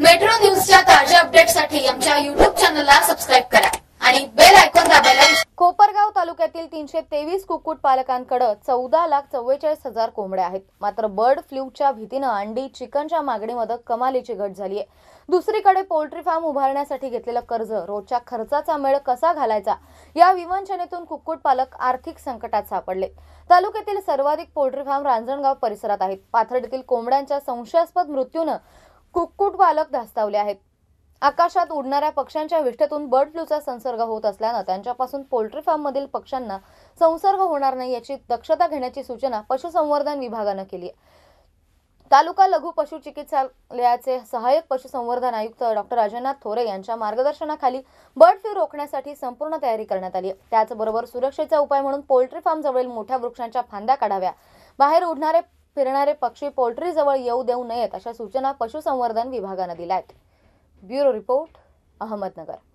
metro न्यूजच्या ताज्या अपडेटसाठी आमच्या युट्यूब चॅनलला सबस्क्राईब करा आणि बेल आयकॉन दाबायला कोपरगाव तालुक्यातील तीनशे तेवीस कुक्कुट पालकांकडे चौदा लाख चव्वेचाळीस हजार कोंबड्या आहेत मात्र बर्ड फ्लूच्या भीतीनं अंडी चिकनच्या मागणीमध्ये कमालीची घट झाली आहे दुसरीकडे पोल्ट्री फार्म उभारण्यासाठी घेतलेलं कर्ज रोजच्या खर्चाचा मेळ कसा घालायचा या विवंचनेतून कुक्कुट पालक आर्थिक संकटात सापडले तालुक्यातील सर्वाधिक पोल्ट्री फार्म रांजणगाव परिसरात आहेत पाथर्डीतील कोंबड्यांच्या संशयास्पद मृत्यूनं कुक्कुट पालक धास्तावले आहेत आकाशात उडणाऱ्या पक्ष्यांच्या विष्ठेतून बर्ड फ्लूचा संसर्ग होत असल्यानं त्यांच्यापासून पोल्ट्री फार्ममधील पक्ष्यांना संसर्ग होणार नाही याची दक्षता घेण्याची सूचना पशुसंवर्धन विभागानं केली तालुका लघु पशु चिकित्सालयाचे सहाय्यक पशुसंवर्धन आयुक्त डॉक्टर अजयनाथ थोरे यांच्या मार्गदर्शनाखाली बर्ड फ्लू रोखण्यासाठी संपूर्ण तयारी करण्यात आली त्याचबरोबर सुरक्षेचा उपाय म्हणून पोल्ट्री फार्म जवळील मोठ्या वृक्षांच्या फांद्या काढाव्या बाहेर उडणारे फिरणारे पक्षी पोल्ट्रीजवळ येऊ देऊ नयेत अशा सूचना पशुसंवर्धन विभागानं दिल्या आहेत ब्युरो रिपोर्ट अहमदनगर